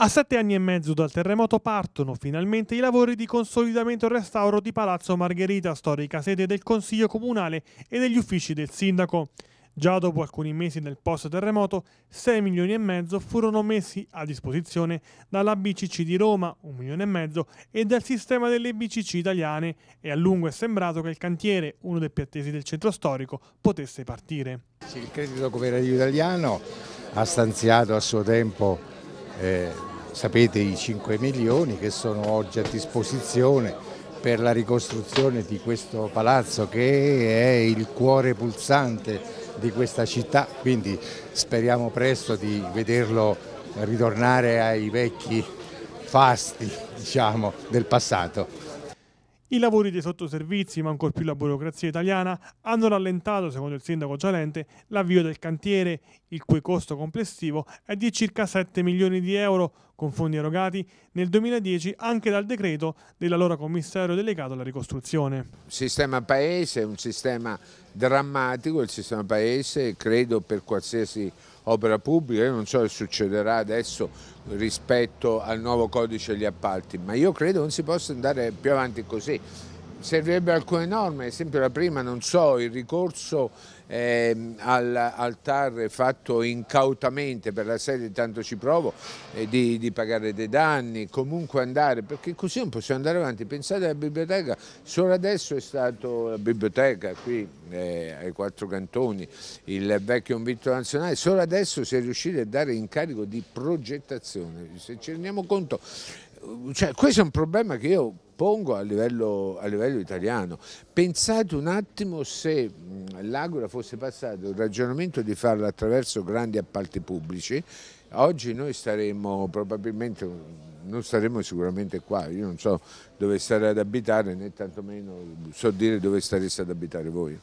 A sette anni e mezzo dal terremoto partono finalmente i lavori di consolidamento e restauro di Palazzo Margherita, storica sede del Consiglio Comunale e degli uffici del Sindaco. Già dopo alcuni mesi del post-terremoto, 6 milioni e mezzo furono messi a disposizione dalla BCC di Roma, 1 milione e mezzo, e dal sistema delle BCC italiane e a lungo è sembrato che il cantiere, uno dei più attesi del centro storico, potesse partire. Il credito cooperativo italiano ha stanziato a suo tempo eh, sapete i 5 milioni che sono oggi a disposizione per la ricostruzione di questo palazzo che è il cuore pulsante di questa città, quindi speriamo presto di vederlo ritornare ai vecchi fasti diciamo, del passato. I lavori dei sottoservizi, ma ancor più la burocrazia italiana, hanno rallentato, secondo il sindaco Gialente, l'avvio del cantiere, il cui costo complessivo è di circa 7 milioni di euro con fondi erogati nel 2010 anche dal decreto dell'allora commissario delegato alla ricostruzione. sistema paese è un sistema drammatico, il sistema paese credo per qualsiasi opera pubblica, io non so se succederà adesso rispetto al nuovo codice degli appalti, ma io credo non si possa andare più avanti così servirebbe alcune norme, ad esempio la prima, non so, il ricorso eh, al, al, TAR fatto incautamente per la sede, tanto ci provo, eh, di, di, pagare dei danni, comunque andare, perché così non possiamo andare avanti. Pensate alla biblioteca, solo adesso è stata la biblioteca qui eh, ai quattro cantoni, il vecchio convitto nazionale, solo adesso si è riusciti a dare incarico di progettazione. Se ci rendiamo conto cioè, questo è un problema che io pongo a livello, a livello italiano. Pensate un attimo se l'Agora fosse passato il ragionamento di farlo attraverso grandi appalti pubblici, oggi noi staremmo probabilmente non staremmo sicuramente qua, io non so dove stare ad abitare né tantomeno so dire dove stareste ad abitare voi.